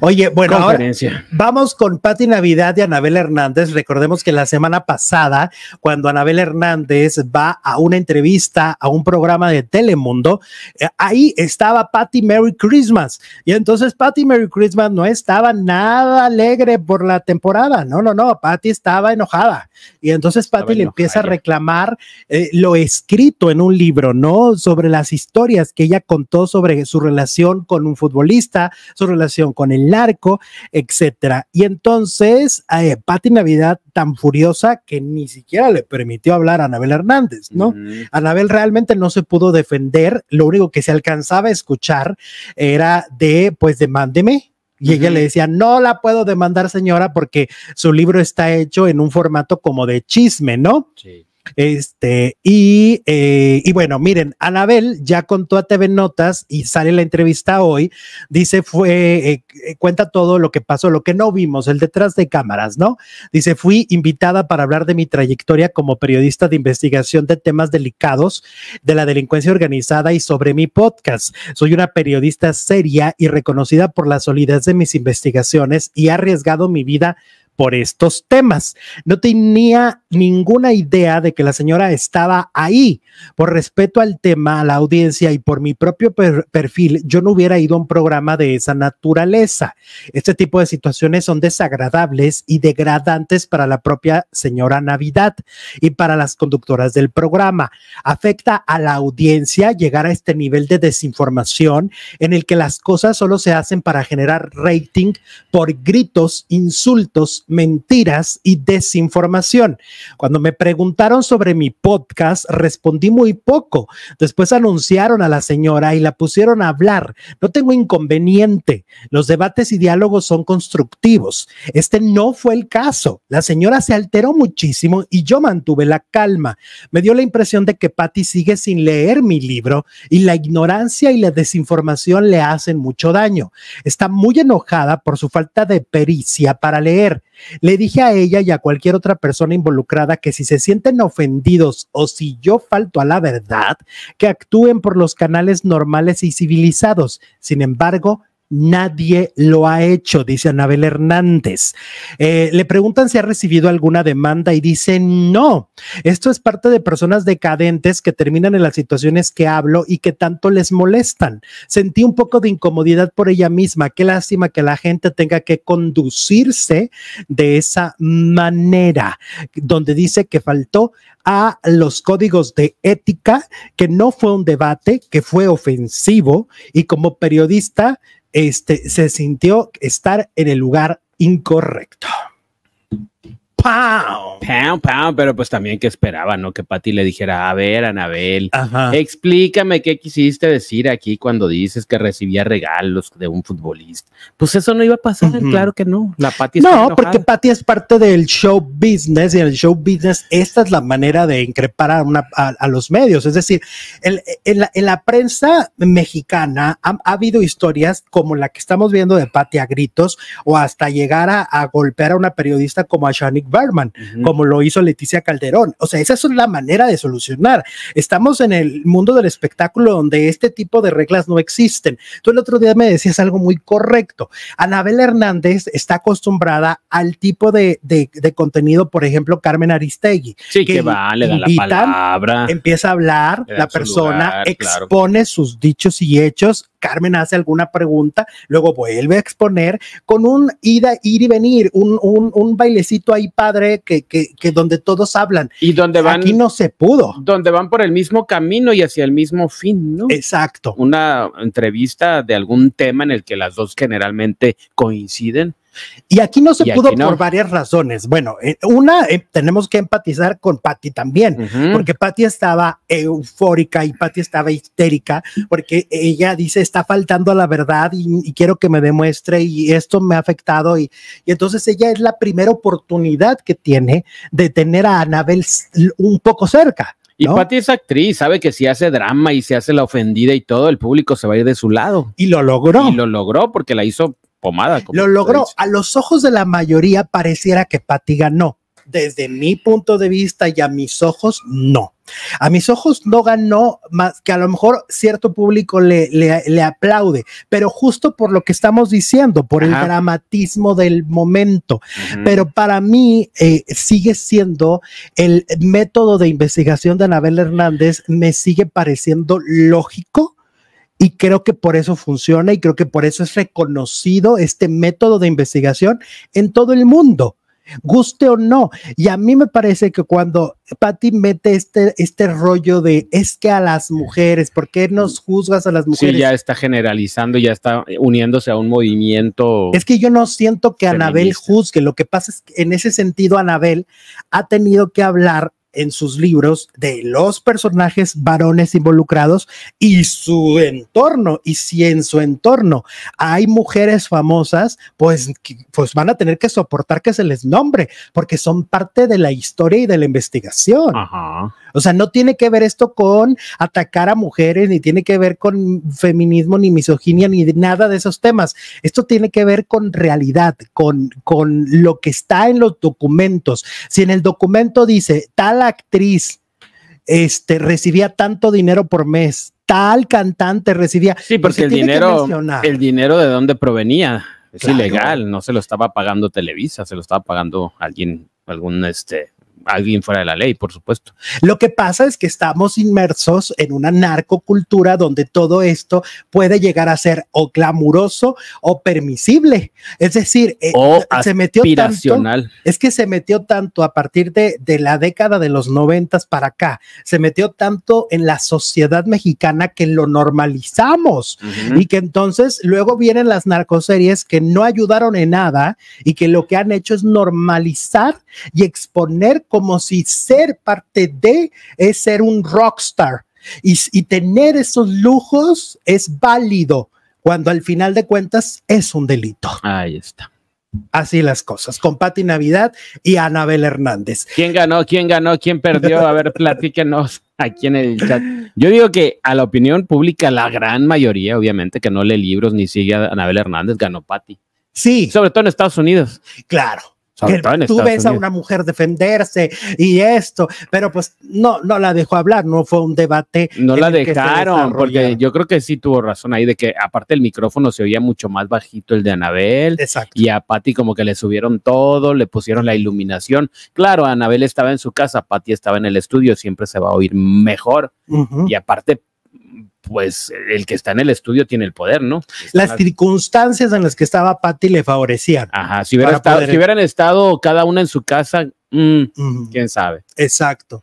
Oye, bueno, vamos con Patti Navidad y Anabel Hernández. Recordemos que la semana pasada, cuando Anabel Hernández va a una entrevista a un programa de Telemundo, eh, ahí estaba Patti Merry Christmas. Y entonces Patti Merry Christmas no estaba nada alegre por la temporada. No, no, no. Patty estaba enojada. Y entonces Patty le empieza a reclamar eh, lo escrito en un libro, ¿no? Sobre las historias que ella contó sobre su relación con un futbolista, su relación con el el arco, etcétera. Y entonces, eh, Patti Navidad tan furiosa que ni siquiera le permitió hablar a Anabel Hernández, ¿no? Anabel realmente no se pudo defender, lo único que se alcanzaba a escuchar era de, pues, demándeme, y ella le decía, no la puedo demandar, señora, porque su libro está hecho en un formato como de chisme, ¿no? Sí. Este, y, eh, y bueno, miren, Anabel ya contó a TV Notas y sale la entrevista hoy. Dice, fue, eh, eh, cuenta todo lo que pasó, lo que no vimos, el detrás de cámaras, ¿no? Dice, fui invitada para hablar de mi trayectoria como periodista de investigación de temas delicados de la delincuencia organizada y sobre mi podcast. Soy una periodista seria y reconocida por la solidez de mis investigaciones y ha arriesgado mi vida por estos temas. No tenía ninguna idea de que la señora estaba ahí. Por respeto al tema, a la audiencia y por mi propio perfil, yo no hubiera ido a un programa de esa naturaleza. Este tipo de situaciones son desagradables y degradantes para la propia señora Navidad y para las conductoras del programa. Afecta a la audiencia llegar a este nivel de desinformación en el que las cosas solo se hacen para generar rating por gritos, insultos, mentiras y desinformación. Cuando me preguntaron sobre mi podcast, respondí muy poco. Después anunciaron a la señora y la pusieron a hablar. No tengo inconveniente. Los debates y diálogos son constructivos. Este no fue el caso. La señora se alteró muchísimo y yo mantuve la calma. Me dio la impresión de que Patty sigue sin leer mi libro y la ignorancia y la desinformación le hacen mucho daño. Está muy enojada por su falta de pericia para leer. Le dije a ella y a cualquier otra persona involucrada que si se sienten ofendidos o si yo falto a la verdad, que actúen por los canales normales y civilizados. Sin embargo, Nadie lo ha hecho, dice Anabel Hernández. Eh, le preguntan si ha recibido alguna demanda y dice no. Esto es parte de personas decadentes que terminan en las situaciones que hablo y que tanto les molestan. Sentí un poco de incomodidad por ella misma. Qué lástima que la gente tenga que conducirse de esa manera, donde dice que faltó a los códigos de ética, que no fue un debate, que fue ofensivo y como periodista este, se sintió estar en el lugar incorrecto. ¡Pow! pero pues también que esperaba, ¿no? Que Patty le dijera, a ver, Anabel, explícame qué quisiste decir aquí cuando dices que recibía regalos de un futbolista. Pues eso no iba a pasar, claro que no. No, porque Patty es parte del show business y en el show business esta es la manera de increpar a, los medios. Es decir, en, la, prensa mexicana ha, habido historias como la que estamos viendo de Patty a gritos o hasta llegar a, golpear a una periodista como a Shanik como lo hizo Leticia Calderón. O sea, esa es la manera de solucionar. Estamos en el mundo del espectáculo donde este tipo de reglas no existen. Tú el otro día me decías algo muy correcto. Anabel Hernández está acostumbrada al tipo de, contenido, por ejemplo, Carmen Aristegui. que, va, la palabra. Empieza a hablar, la persona expone sus dichos y hechos Carmen hace alguna pregunta, luego vuelve a exponer con un ida, ir y venir, un, bailecito ahí padre que, que, que, donde todos hablan. Y donde van. Aquí no se pudo. Donde van por el mismo camino y hacia el mismo fin, ¿no? Exacto. Una entrevista de algún tema en el que las dos generalmente coinciden y aquí no se pudo por varias razones. Bueno, eh, una, eh, tenemos que empatizar con Patty también, porque Patty estaba eufórica y Patty estaba histérica, porque ella dice, está faltando a la verdad y, quiero que me demuestre y esto me ha afectado. Y, entonces ella es la primera oportunidad que tiene de tener a Anabel un poco cerca. Y Patty es actriz, sabe que si hace drama y se hace la ofendida y todo, el público se va a ir de su lado. Y lo logró. Y lo logró porque la hizo pomada. Lo logró. A los ojos de la mayoría pareciera que Patti ganó. Desde mi punto de vista y a mis ojos, no. A mis ojos no ganó más que a lo mejor cierto público le, aplaude, pero justo por lo que estamos diciendo, por el dramatismo del momento. Pero para mí eh, sigue siendo el método de investigación de Anabel Hernández, me sigue pareciendo lógico y creo que por eso funciona y creo que por eso es reconocido este método de investigación en todo el mundo, guste o no. Y a mí me parece que cuando Patty mete este, este rollo de es que a las mujeres, ¿por qué nos juzgas a las mujeres? Sí, ya está generalizando, ya está uniéndose a un movimiento. Es que yo no siento que Anabel juzgue, lo que pasa es que en ese sentido Anabel ha tenido que hablar en sus libros de los personajes varones involucrados y su entorno. Y si en su entorno hay mujeres famosas, pues, pues van a tener que soportar que se les nombre, porque son parte de la historia y de la investigación. Ajá. O sea, no tiene que ver esto con atacar a mujeres, ni tiene que ver con feminismo, ni misoginia, ni nada de esos temas. Esto tiene que ver con realidad, con, con lo que está en los documentos. Si en el documento dice tal actriz, este, recibía tanto dinero por mes, tal cantante recibía. Sí, porque el dinero, el dinero de dónde provenía es ilegal, no se lo estaba pagando Televisa, se lo estaba pagando alguien, algún este alguien fuera de la ley, por supuesto. Lo que pasa es que estamos inmersos en una narcocultura donde todo esto puede llegar a ser o clamoroso o permisible. Es decir, eh, se metió tanto, es que se metió tanto a partir de, la década de los noventas para acá, se metió tanto en la sociedad mexicana que lo normalizamos y que entonces luego vienen las narcoseries que no ayudaron en nada y que lo que han hecho es normalizar y exponer como si ser parte de es ser un rockstar. Y, tener esos lujos es válido cuando al final de cuentas es un delito. Ahí está. Así las cosas, con Pati Navidad y Anabel Hernández. ¿Quién ganó? ¿Quién ganó? ¿Quién perdió? A ver, platíquenos aquí en el chat. Yo digo que a la opinión pública, la gran mayoría, obviamente, que no lee libros ni sigue a Anabel Hernández, ganó Pati. Sí. Sobre todo en Estados Unidos. Claro tú ves a una mujer defenderse y esto, pero pues no, no la dejó hablar, no fue un debate. No la dejaron, porque yo creo que sí tuvo razón ahí de que aparte el micrófono se oía mucho más bajito el de Anabel Exacto. y a Patty como que le subieron todo, le pusieron la iluminación. Claro, Anabel estaba en su casa, Patty estaba en el estudio, siempre se va a oír mejor. Y aparte pues el que está en el estudio tiene el poder, ¿no? Las circunstancias en las que estaba Patty le favorecían. Ajá, si, hubiera estado, hubieran estado cada una en su casa, mm, quién sabe. Exacto.